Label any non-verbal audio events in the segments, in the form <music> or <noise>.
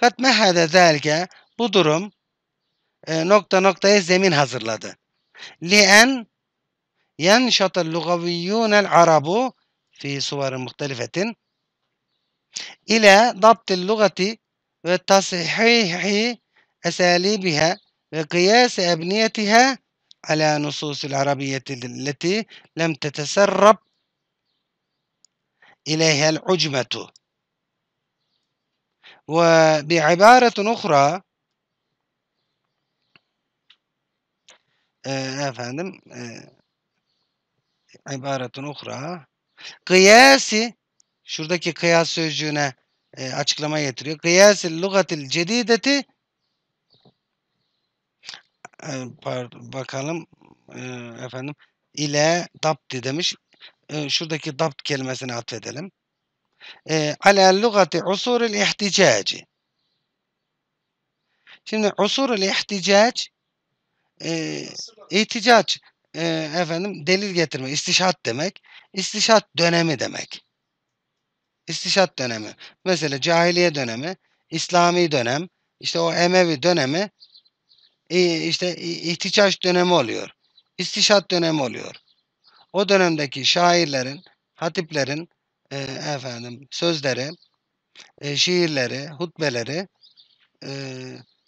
Kat mehede zelge bu durum e, nokta noktaya zemin hazırladı. Lien yenşatel lugaviyyunel arabu fi suvarin muhtelifetin ile dabtil lugati ve tasihihi esalibihe ve kıyas ebniyetihe ala nususil arabiyyeti leti lem teteserrab ileyhel ucmetu وبعبارة أخرى efendim ibaretun uhra kıyasi şuradaki kıyas sözcüğüne e, açıklama getiriyor. Kıyasil lugatil cedideti e, pardon, bakalım e, efendim ile dabti demiş. E, şuradaki dapt kelimesini atfedelim. E, ala lugati usurul ihticaci. Şimdi usurul ihticac e, ihticac e, efendim delil getirme, istişat demek. İstişat dönemi demek. İstişat dönemi. Mesela cahiliye dönemi, İslami dönem, işte o Emevi dönemi e, işte ihticaç dönemi oluyor. İstişat dönemi oluyor. O dönemdeki şairlerin, hatiplerin, e, efendim sözleri, e, şiirleri, hutbeleri e,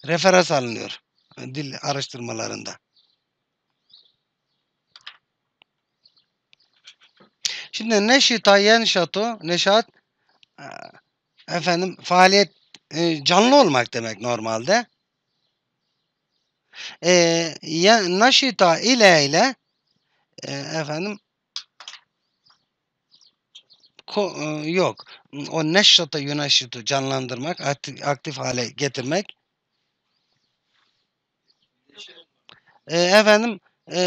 referans alınıyor dil araştırmalarında. Şimdi neşita yenşatu, neşat efendim faaliyet e, canlı olmak demek normalde. E, ya, neşita ile ile e, efendim e, yok. O neşrata yuneşritu canlandırmak, aktif, aktif hale getirmek. E, efendim e,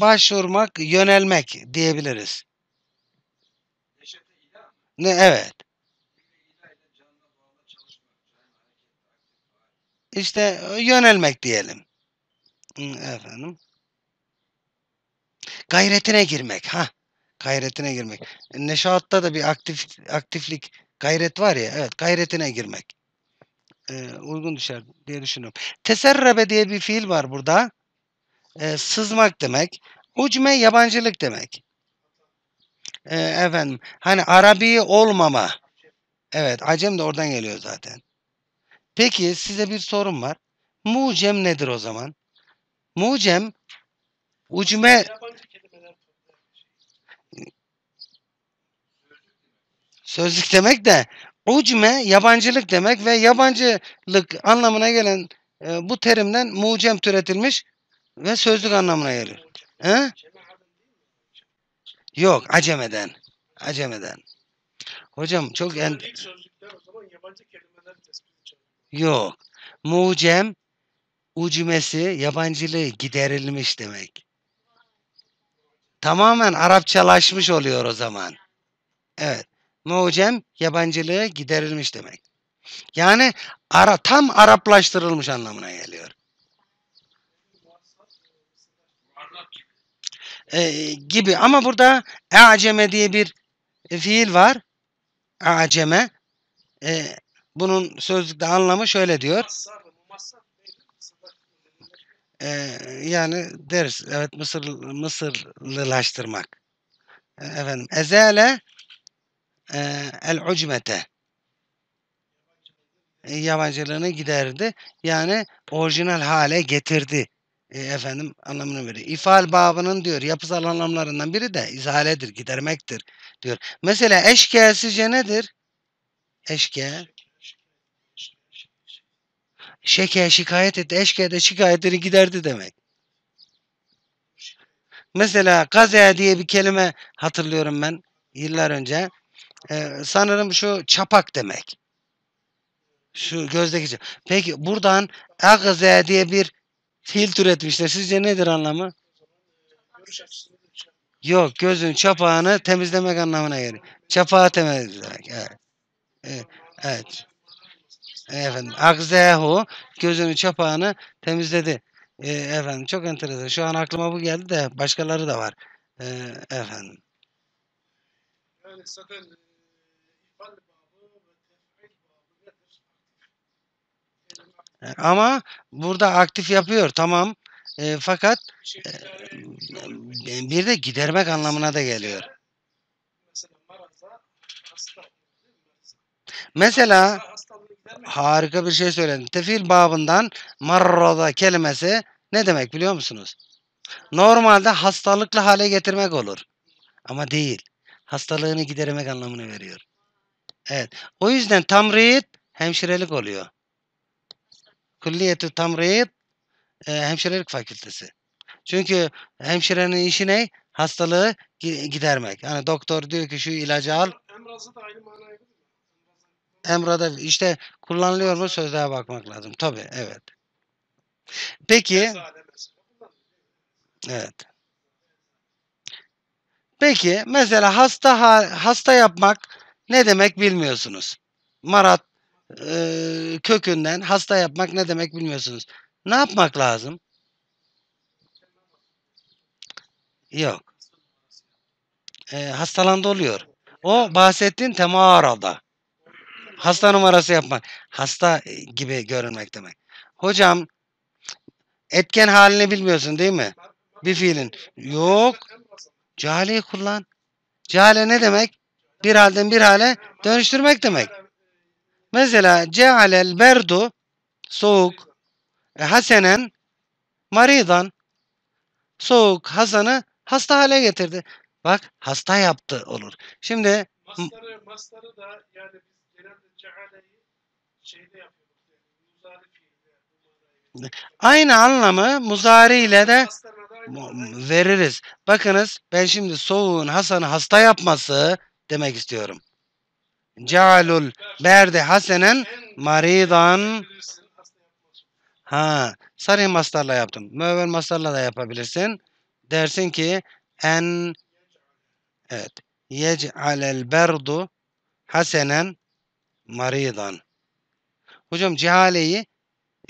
başvurmak, yönelmek diyebiliriz. Ne, evet. İşte yönelmek diyelim. Efendim. Gayretine girmek. Ha. Gayretine girmek. Neşatta da bir aktif aktiflik, gayret var ya. Evet, gayretine girmek. Ee, uygun düşer diye düşünüyorum. Teserrebe diye bir fiil var burada. Ee, sızmak demek. Ucme yabancılık demek. Ee, efendim, hani Arabi olmama. Evet, acem de oradan geliyor zaten. Peki size bir sorum var. Mucem nedir o zaman? Mucem ucme Sözlük demek de ucme yabancılık demek ve yabancılık anlamına gelen e, bu terimden mucem türetilmiş ve sözlük anlamına gelir. He? Yok acemeden. Acemeden. Hocam çok en... Yok. Mucem ucmesi yabancılığı giderilmiş demek. Tamamen Arapçalaşmış oluyor o zaman. Evet mucem yabancılığı giderilmiş demek. Yani ara, tam Araplaştırılmış anlamına geliyor. Ee, gibi ama burada aceme diye bir fiil var. Aceme. Ee, bunun sözlükte anlamı şöyle diyor. Ee, yani deriz evet Mısır Mısırlılaştırmak. E, efendim ezele el ucmete e, yabancılığını giderdi. Yani orijinal hale getirdi. E, efendim anlamını veriyor. İfal babının diyor yapısal anlamlarından biri de izaledir, gidermektir diyor. Mesela eşke sizce nedir? Eşke. Şeke şikayet etti. Eşke de şikayetini giderdi demek. Mesela kaza diye bir kelime hatırlıyorum ben yıllar önce sanırım şu çapak demek. Şu gözdeki çapak. Peki buradan agze diye bir fiil türetmişler. Sizce nedir anlamı? Yok gözün çapağını temizlemek anlamına geliyor. Çapağı temizlemek. Evet. Evet. Efendim agzehu gözünün çapağını temizledi. E, efendim çok enteresan. Şu an aklıma bu geldi de başkaları da var. E, efendim. Yani sakın Ama burada aktif yapıyor tamam. E, fakat e, bir de gidermek anlamına da geliyor. Mesela harika bir şey söyledin. Tefil babından marrada kelimesi ne demek biliyor musunuz? Normalde hastalıklı hale getirmek olur. Ama değil. Hastalığını gidermek anlamını veriyor. Evet. O yüzden tamrit hemşirelik oluyor. Külliyetü Tamrid e, Hemşirelik Fakültesi. Çünkü hemşirenin işi ne? Hastalığı gidermek. Yani doktor diyor ki şu ilacı al. Emraz'ı da aynı manaya Emra'da işte kullanılıyor mu sözlere bakmak lazım. Tabi evet. Peki evet. Peki mesela hasta hasta yapmak ne demek bilmiyorsunuz. Marat kökünden hasta yapmak ne demek bilmiyorsunuz. Ne yapmak lazım? Yok. E, hastalandı oluyor. O bahsettiğin temarada. Hasta numarası yapmak. Hasta e, gibi görünmek demek. Hocam etken halini bilmiyorsun değil mi? Bir fiilin. Yok. Cahaleyi kullan. Cahale ne demek? Bir halden bir hale dönüştürmek demek. Mesela cealel berdu soğuk e, hasenen maridan soğuk Hasan'ı hasta hale getirdi. Bak hasta yaptı olur. Şimdi mastarı, mastarı da yani biz genelde cealeyi şeyde yapıyoruz. yani, Aynı anlamı muzari ile de veririz. Bakınız ben şimdi soğuğun Hasan'ı hasta yapması demek istiyorum cealul berde hasenen maridan ha sarih mastarla yaptım. Müevvel mastarla da yapabilirsin. Dersin ki en evet yec'alel berdu hasenen maridan. Hocam cihaleyi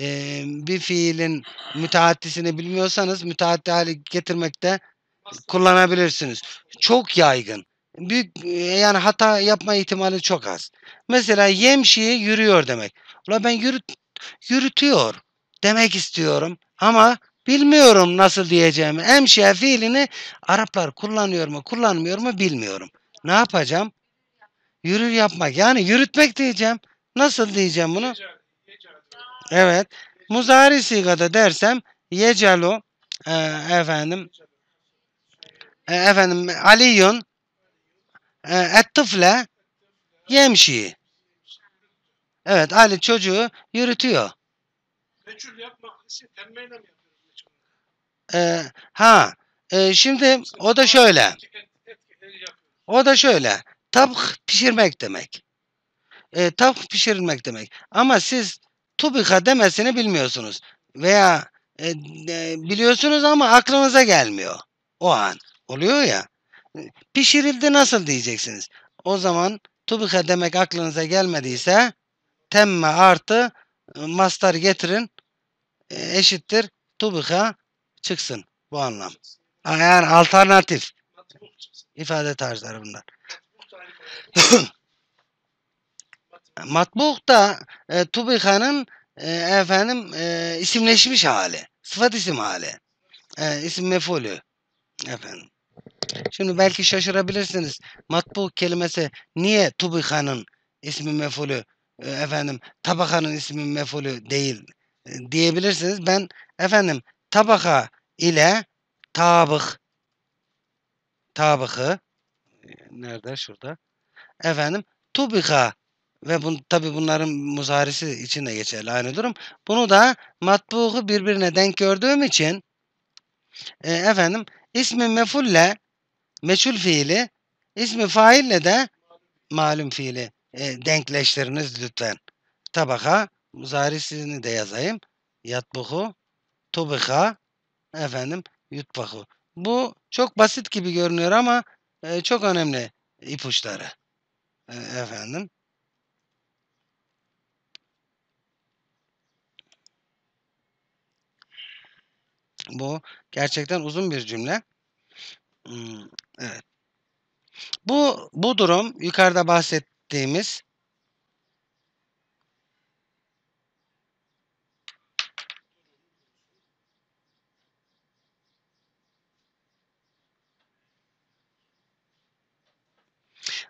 e, bir fiilin müteaddisini bilmiyorsanız müteaddi hale getirmekte kullanabilirsiniz. Çok yaygın büyük e, yani hata yapma ihtimali çok az. Mesela yemşiye yürüyor demek. Ulan ben yürüt, yürütüyor demek istiyorum ama bilmiyorum nasıl diyeceğimi. Emşiye fiilini Araplar kullanıyor mu kullanmıyor mu bilmiyorum. Ne yapacağım? Yürür yapmak yani yürütmek diyeceğim. Nasıl diyeceğim bunu? Evet. Muzari sigada dersem yecalu e, efendim e, efendim aliyun الطفل ee, يمشي Evet Ali çocuğu yürütüyor. Meçhul yapmak temmeyle mi ee, ha e, şimdi o da şöyle. O da şöyle. Tabk pişirmek demek. E, tabk pişirmek demek. Ama siz tubika demesini bilmiyorsunuz. Veya e, e, biliyorsunuz ama aklınıza gelmiyor. O an. Oluyor ya. Pişirildi nasıl diyeceksiniz. O zaman tubika demek aklınıza gelmediyse temme artı mastar getirin e, eşittir tubika çıksın bu anlam. Yani alternatif ifade tarzları bunlar. <coughs> Matbuk da e, tubikanın e, efendim e, isimleşmiş hali. Sıfat isim hali. E, isim mefulü. Efendim. Şimdi belki şaşırabilirsiniz. Matbu kelimesi niye tubikanın ismi mefulü e, efendim tabakanın ismi mefulü değil e, diyebilirsiniz. Ben efendim tabaka ile tabık tabıkı e, nerede şurada efendim tubika ve bun, tabi bunların muzarisi için de geçerli aynı durum. Bunu da matbuğu birbirine denk gördüğüm için e, efendim ismi mefulle meçhul fiili, ismi faille de malum fiili e, denkleştiriniz lütfen. Tabaka, muzarisini de yazayım. Yatbuhu, tubika, efendim yutbahu. Bu çok basit gibi görünüyor ama e, çok önemli ipuçları. E, efendim. Bu gerçekten uzun bir cümle. Hmm. Evet. Bu, bu durum yukarıda bahsettiğimiz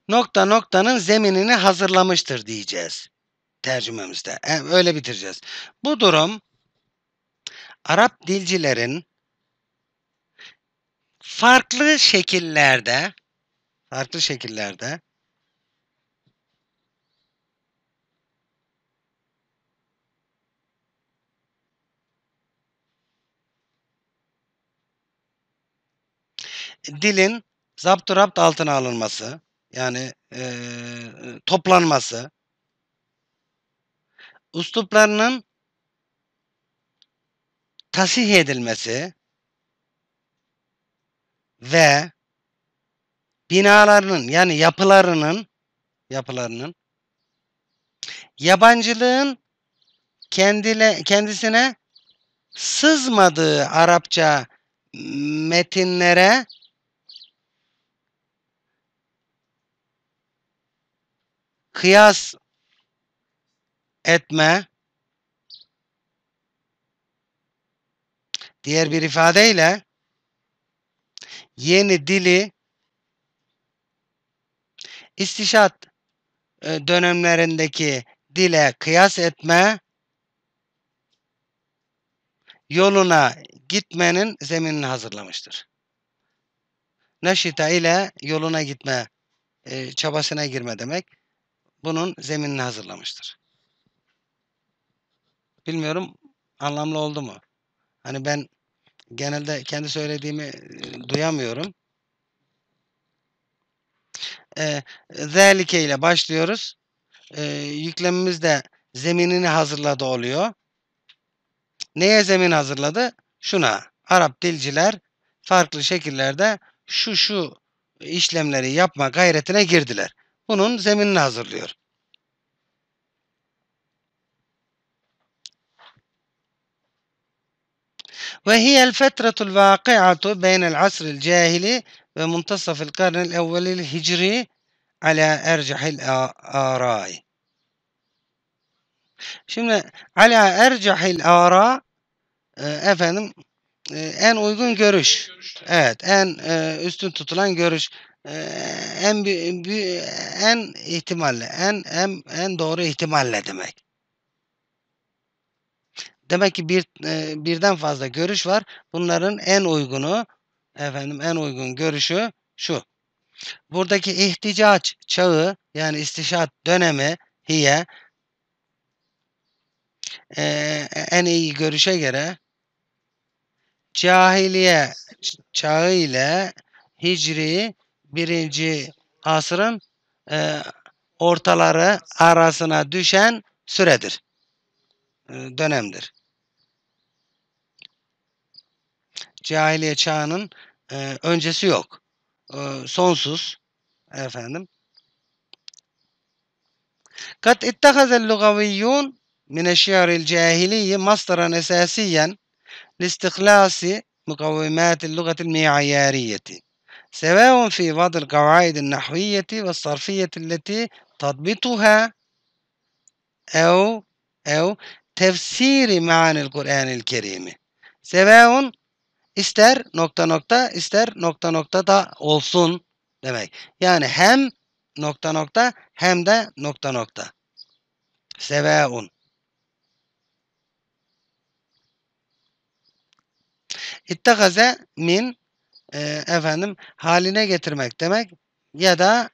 nokta noktanın zeminini hazırlamıştır diyeceğiz tercümemizde. E, öyle bitireceğiz. Bu durum Arap dilcilerin farklı şekillerde farklı şekillerde dilin zapturapt altına alınması yani e, toplanması ustuplarının tasih edilmesi ve binalarının yani yapılarının yapılarının yabancılığın kendine, kendisine sızmadığı Arapça metinlere kıyas etme diğer bir ifadeyle yeni dili istişat e, dönemlerindeki dile kıyas etme yoluna gitmenin zeminini hazırlamıştır. Neşita ile yoluna gitme e, çabasına girme demek. Bunun zeminini hazırlamıştır. Bilmiyorum anlamlı oldu mu? Hani ben genelde kendi söylediğimi e, duyamıyorum. E, zelike ile başlıyoruz. E, yüklemimiz de zeminini hazırladı oluyor. Neye zemin hazırladı? Şuna. Arap dilciler farklı şekillerde şu şu işlemleri yapma gayretine girdiler. Bunun zeminini hazırlıyor. وهي الفترة الواقعة بين العصر الجاهلي ومنتصف القرن الأول الهجري على أرجح الآراء Şimdi ala ercahil ara e, efendim e, en uygun görüş. Evet, en e, üstün tutulan görüş en en ihtimalle en en en doğru ihtimalle demek. Demek ki bir e, birden fazla görüş var. Bunların en uygunu efendim en uygun görüşü şu. Buradaki ihticaç çağı yani istişat dönemi hiye e, en iyi görüşe göre cahiliye çağı ile hicri birinci asrın e, ortaları arasına düşen süredir, e, dönemdir. cahiliye çağının e, öncesi yok. E, sonsuz efendim. Kat ittehazel lugaviyyun min eşyaril cahiliye masdaran esasiyen listihlasi mukavvimatil lugatil mi'ayariyeti. سواء في بعض القواعد النحوية والصرفية التي تضبطها أو أو تفسير Kur'an القرآن الكريم سواء ister nokta nokta ister nokta nokta da olsun demek. Yani hem nokta nokta hem de nokta nokta. Seveun. İttakaze min e, efendim haline getirmek demek ya da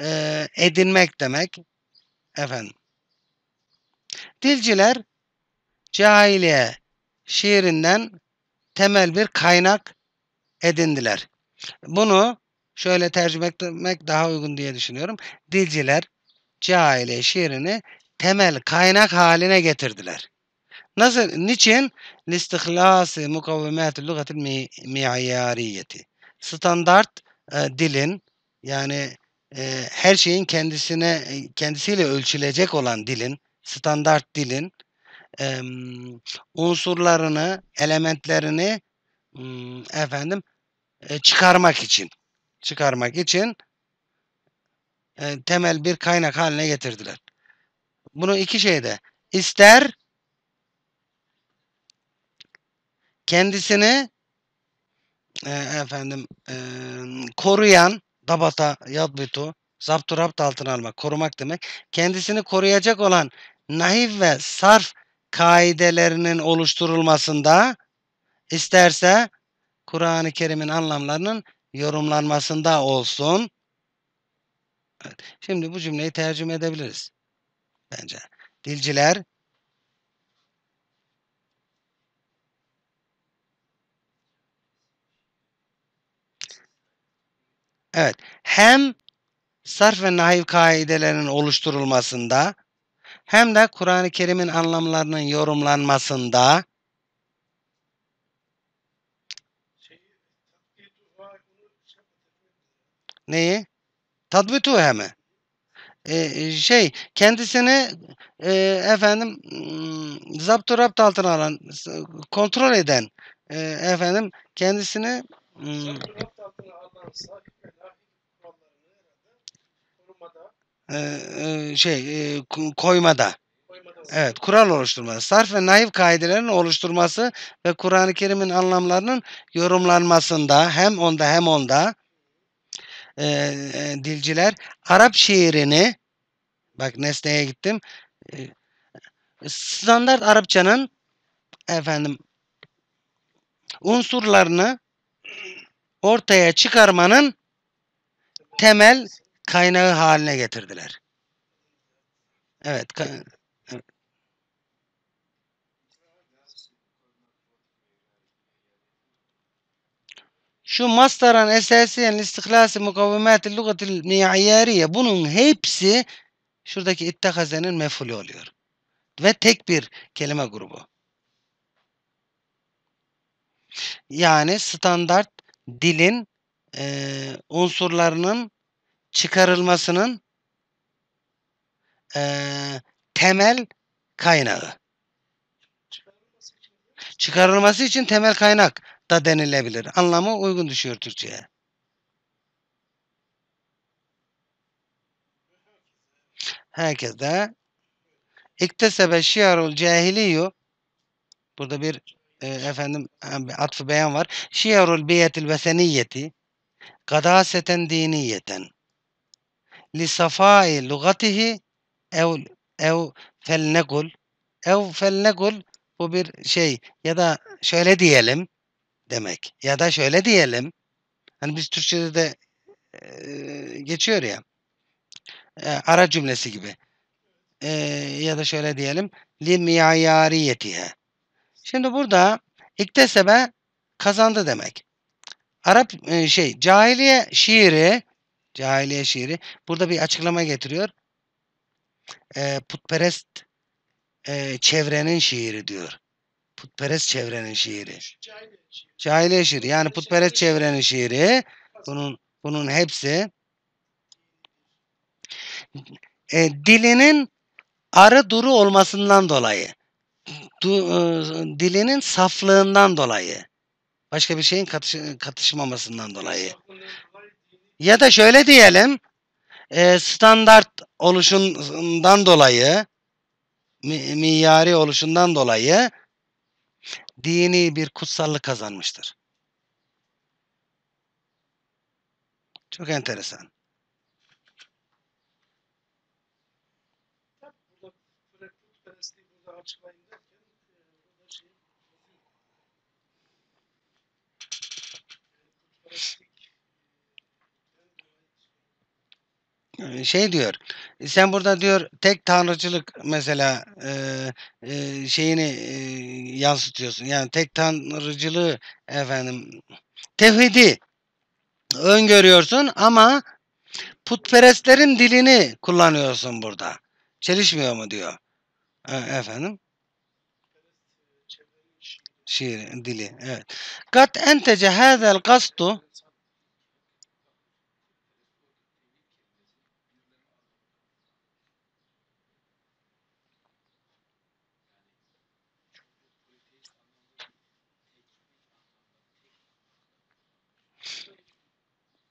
e, edinmek demek efendim. Dilciler cahiliye şiirinden temel bir kaynak edindiler. Bunu şöyle tercüme etmek daha uygun diye düşünüyorum. Dilciler cahile şiirini temel kaynak haline getirdiler. Nasıl? Niçin? Listihlası mukavemetü lügatil miyariyeti. Standart e, dilin yani e, her şeyin kendisine kendisiyle ölçülecek olan dilin, standart dilin unsurlarını, elementlerini efendim e, çıkarmak için çıkarmak için e, temel bir kaynak haline getirdiler. Bunu iki şeyde ister kendisini e, efendim koruyan dabata yadbitu zapturapt altına almak korumak demek kendisini koruyacak olan nahif ve sarf kaidelerinin oluşturulmasında isterse Kur'an-ı Kerim'in anlamlarının yorumlanmasında olsun. Şimdi bu cümleyi tercüme edebiliriz. Bence. Dilciler Evet. Hem sarf ve nahiv kaidelerinin oluşturulmasında hem de Kur'an-ı Kerim'in anlamlarının yorumlanmasında Neyi? Tadbitu hemi. Ee, şey kendisini e, efendim hmm, zaptu rapt altına alan kontrol eden e, efendim kendisini hmm, zaptu rapt altına alan şey koymada. Evet, kural oluşturması. Sarf ve naif kaidelerinin oluşturması ve Kur'an-ı Kerim'in anlamlarının yorumlanmasında hem onda hem onda e, e, dilciler Arap şiirini bak nesneye gittim. E, standart Arapçanın efendim unsurlarını ortaya çıkarmanın temel kaynağı haline getirdiler. Evet. Şu mastaran esasen istiklasi mukavemetil lugatil miyayariye bunun hepsi şuradaki ittikazenin mefulü oluyor. Ve tek bir kelime grubu. Yani standart dilin e, unsurlarının çıkarılmasının e, temel kaynağı. Çıkarılması için temel kaynak da denilebilir. Anlamı uygun düşüyor Türkçe'ye. Herkes de İktesebe şiarul cehiliyu. burada bir e, efendim atfı beyan var. Şiarul biyetil veseniyeti gadaseten diniyeten لصفاء لغته ev ev felnekul ev felnekul bu bir şey ya da şöyle diyelim demek ya da şöyle diyelim hani biz Türkçe'de de e, geçiyor ya e, ara cümlesi gibi e, ya da şöyle diyelim li miyayariyetihe şimdi burada iktesebe kazandı demek Arap e, şey cahiliye şiiri Cahiliye şiiri. Burada bir açıklama getiriyor. E, putperest e, çevrenin şiiri diyor. Putperest çevrenin şiiri. Cahiliye şiiri. Yani putperest çevrenin şiiri. Bunun bunun hepsi e, dilinin arı duru olmasından dolayı du, e, dilinin saflığından dolayı başka bir şeyin katış, katışmamasından dolayı ya da şöyle diyelim e, standart oluşundan dolayı mi, miyari oluşundan dolayı dini bir kutsallık kazanmıştır. Çok enteresan. Ee, şey diyor e, sen burada diyor tek tanrıcılık mesela e, e, şeyini e, yansıtıyorsun yani tek tanrıcılığı efendim tevhidi öngörüyorsun ama putperestlerin dilini kullanıyorsun burada çelişmiyor mu diyor e, efendim e, şiir dili evet kat entece hazel kastu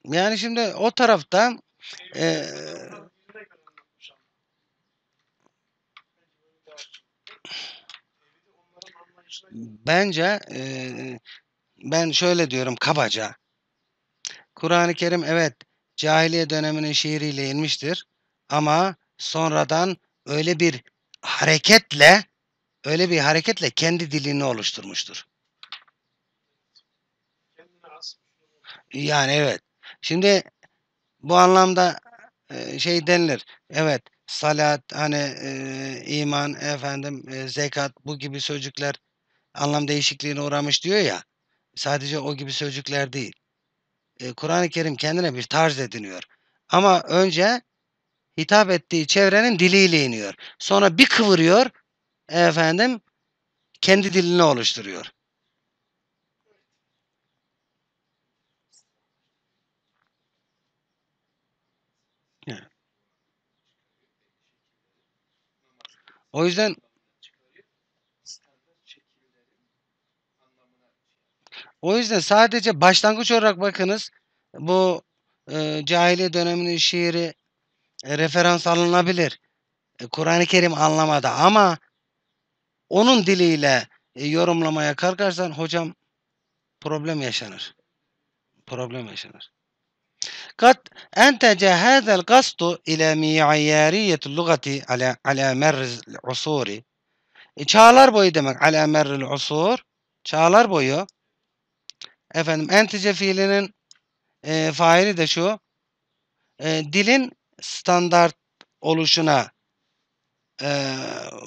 Yani şimdi o tarafta e, bence e, ben şöyle diyorum kabaca. Kur'an-ı Kerim evet cahiliye döneminin şiiriyle inmiştir ama sonradan öyle bir hareketle öyle bir hareketle kendi dilini oluşturmuştur. Yani evet. Şimdi bu anlamda e, şey denilir. Evet salat hani e, iman efendim e, zekat bu gibi sözcükler anlam değişikliğine uğramış diyor ya. Sadece o gibi sözcükler değil. Kur'an-ı Kerim kendine bir tarz ediniyor. Ama önce hitap ettiği çevrenin diliyle iniyor. Sonra bir kıvırıyor efendim kendi dilini oluşturuyor. O yüzden o yüzden sadece başlangıç olarak bakınız bu e, cahiliye döneminin şiiri e, referans alınabilir. E, Kur'an-ı Kerim anlamada ama onun diliyle e, yorumlamaya kalkarsan hocam problem yaşanır. Problem yaşanır. قد أنتج هذا القصد إلى معيارية اللغة على على مر العصور. Çağlar boyu demek. Ala merril usur. Çağlar boyu. Efendim entice fiilinin e, faili de şu. E, dilin standart oluşuna e,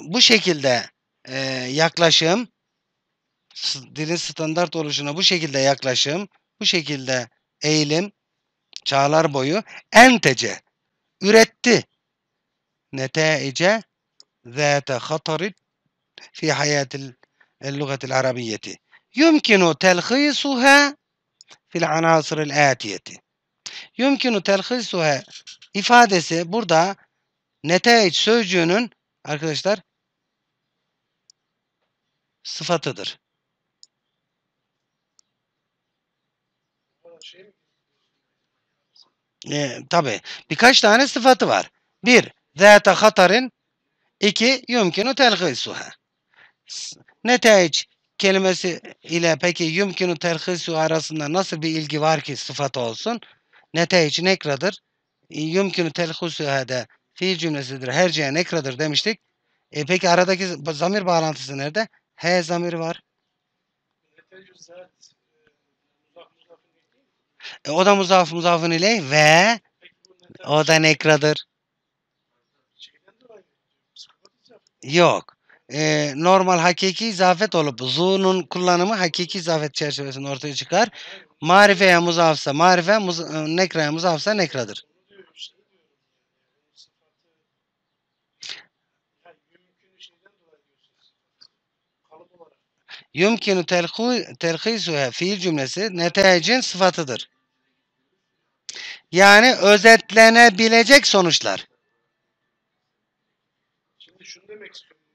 bu şekilde e, yaklaşım dilin standart oluşuna bu şekilde yaklaşım, bu şekilde eğilim çağlar boyu entece üretti. Netaice zâte hatarit fi hayatil lügatil arabiyyeti. Yumkinu telhisuha fil anasıril âtiyeti. Yumkinu telhisuha ifadesi burada netaic sözcüğünün arkadaşlar sıfatıdır. e, tabi birkaç tane sıfatı var. Bir, zâte hatarin. İki, yumkinu telhisuha. Neteç kelimesi ile peki yumkinu telhisu arasında nasıl bir ilgi var ki sıfat olsun? Neteç nekradır. Yumkinu telhisu de fiil cümlesidir. Herceye nekradır demiştik. E peki aradaki zamir bağlantısı nerede? He zamiri var. E, o da muzaf muzafın ile ve o da nekradır. Yok. E, normal hakiki zafet olup zu'nun kullanımı hakiki zafet çerçevesinde ortaya çıkar. Marifeye muzafsa marife, muz, nekreye muzafsa nekradır. Yumkinu telhisuha fiil cümlesi netecin sıfatıdır. Yani özetlenebilecek sonuçlar. Şimdi şunu demek istiyorum.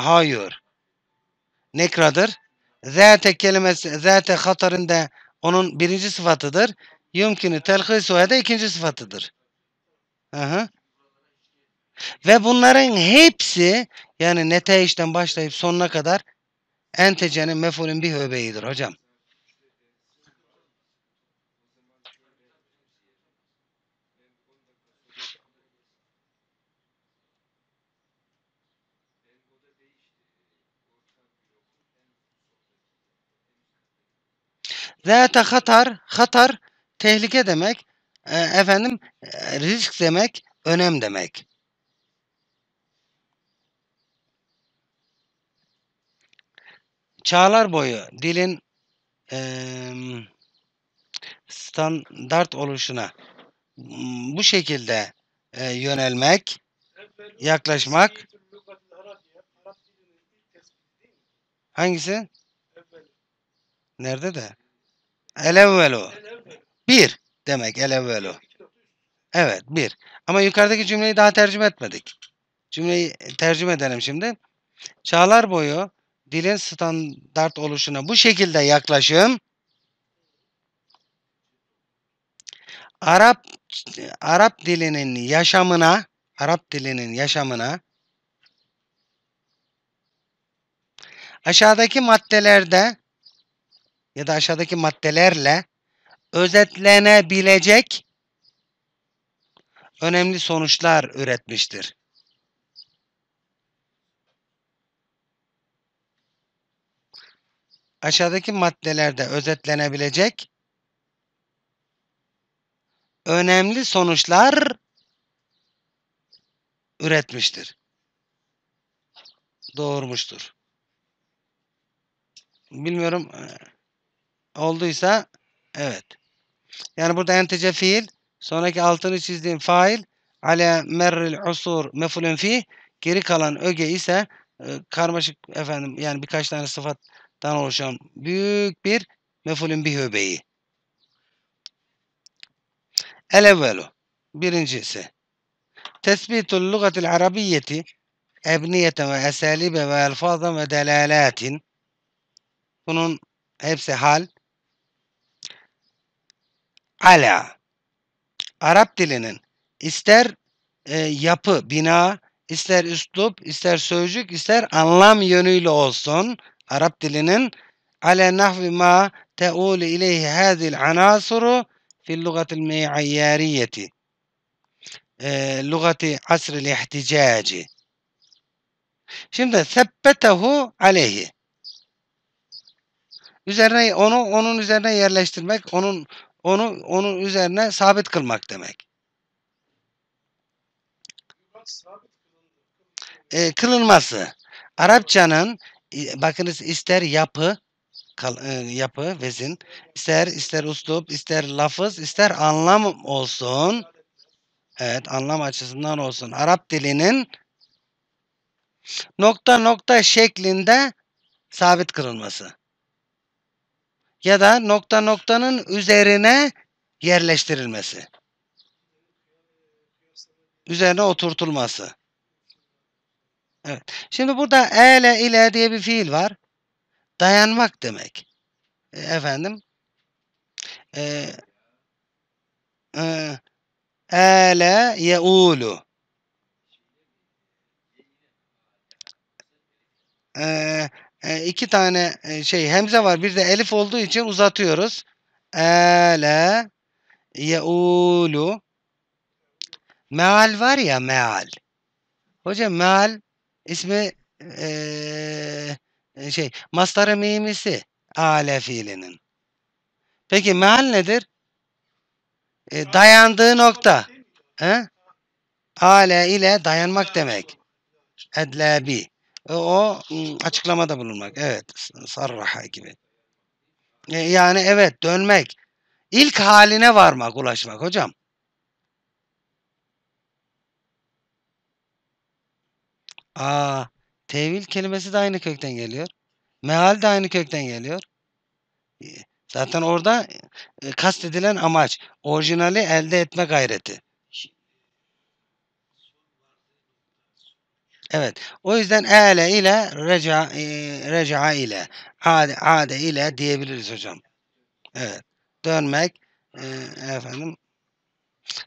hayır. Nekradır. Zate kelimesi, zate hatarında onun birinci sıfatıdır. Yumkünü telhisuya da ikinci sıfatıdır. Aha. Ve bunların hepsi yani neteişten başlayıp sonuna kadar entecenin mefulün bir öbeğidir hocam. Zâte hatar, hatar tehlike demek, e, efendim e, risk demek, önem demek. Çağlar boyu dilin e, standart oluşuna bu şekilde e, yönelmek, yaklaşmak. Hangisi? Nerede de? El evvelu. Bir demek el evvelu. Evet bir. Ama yukarıdaki cümleyi daha tercüme etmedik. Cümleyi tercüme edelim şimdi. Çağlar boyu dilin standart oluşuna bu şekilde yaklaşım Arap Arap dilinin yaşamına Arap dilinin yaşamına aşağıdaki maddelerde ya da aşağıdaki maddelerle özetlenebilecek önemli sonuçlar üretmiştir. Aşağıdaki maddelerde özetlenebilecek önemli sonuçlar üretmiştir. Doğurmuştur. Bilmiyorum e, olduysa evet. Yani burada entece fiil sonraki altını çizdiğim fail ale merril usur mefulün fi geri kalan öge ise e, karmaşık efendim yani birkaç tane sıfattan oluşan büyük bir mefulün bir öbeği. El evvelu birincisi tesbitul lugatil arabiyyeti ebniyeten ve esalibe ve elfazen ve delalatin bunun hepsi hal ala. Arap dilinin ister e, yapı, bina, ister üslup, ister sözcük, ister anlam yönüyle olsun. Arap dilinin ale nahvi ma teulu ileyhi hadil anasuru fil lugatil me'ayyariyeti. E, Lugati asril ihticaci. Şimdi sebbetehu aleyhi. Üzerine onu onun üzerine yerleştirmek, onun onu onun üzerine sabit kılmak demek. E, kılınması. Arapçanın bakınız ister yapı kal, e, yapı vezin ister ister uslup ister lafız ister anlam olsun. Evet anlam açısından olsun. Arap dilinin nokta nokta şeklinde sabit kılınması ya da nokta noktanın üzerine yerleştirilmesi. Üzerine oturtulması. Evet. Şimdi burada ele ile diye bir fiil var. Dayanmak demek. E, efendim. E, e, ele yeulu. E, e, iki tane e, şey hemze var. Bir de elif olduğu için uzatıyoruz. Ele yeulu meal var ya meal. Hocam meal ismi e, e şey mastarı mimisi ale fiilinin. Peki meal nedir? E, dayandığı nokta. He? Ale ile dayanmak demek. Edlebi. E, o açıklamada bulunmak. Evet. Sarraha gibi. E, yani evet dönmek. İlk haline varmak, ulaşmak hocam. Aa, tevil kelimesi de aynı kökten geliyor. Meal de aynı kökten geliyor. E, zaten orada kastedilen amaç orijinali elde etme gayreti. Evet. O yüzden ele ile reca, e, reca ile ade, ade ile diyebiliriz hocam. Evet. Dönmek e, efendim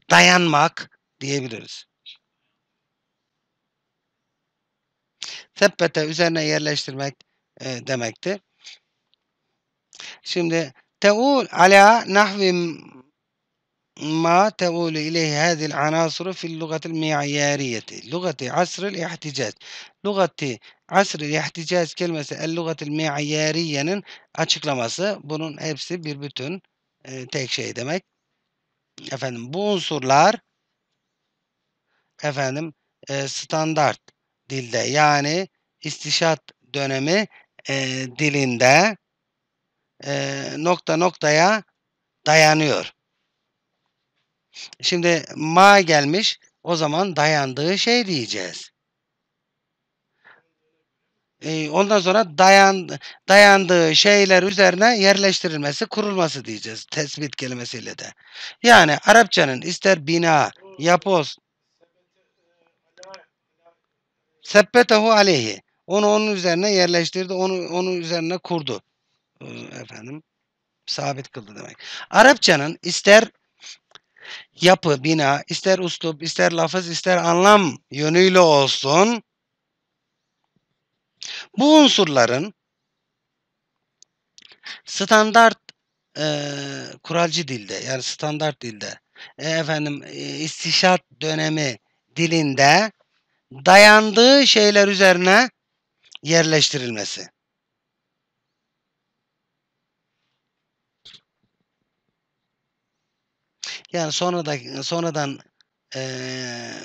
dayanmak diyebiliriz. Tebbete üzerine yerleştirmek e, demektir. Şimdi teul ala nahvim ما تؤول إليه هذه العناصر في اللغة المعيارية لغة عصر الاحتجاج لغة asr ihticac kelimesi el lugatil açıklaması. Bunun hepsi bir bütün tek şey demek. Efendim bu unsurlar efendim standart dilde yani istişat dönemi dilinde nokta noktaya dayanıyor. Şimdi ma gelmiş. O zaman dayandığı şey diyeceğiz. Ee, ondan sonra dayan, dayandığı şeyler üzerine yerleştirilmesi, kurulması diyeceğiz tespit kelimesiyle de. Yani Arapçanın ister bina, yapos, seppetehu aleyhi. Onu onun üzerine yerleştirdi, onu onun üzerine kurdu. Ee, efendim, sabit kıldı demek. Arapçanın ister yapı, bina, ister uslup, ister lafız, ister anlam yönüyle olsun. Bu unsurların standart e, kuralcı dilde yani standart dilde e, efendim e, istişat dönemi dilinde dayandığı şeyler üzerine yerleştirilmesi. Yani sonrada, sonradan e,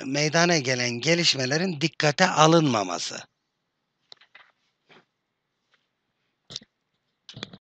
meydana gelen gelişmelerin dikkate alınmaması.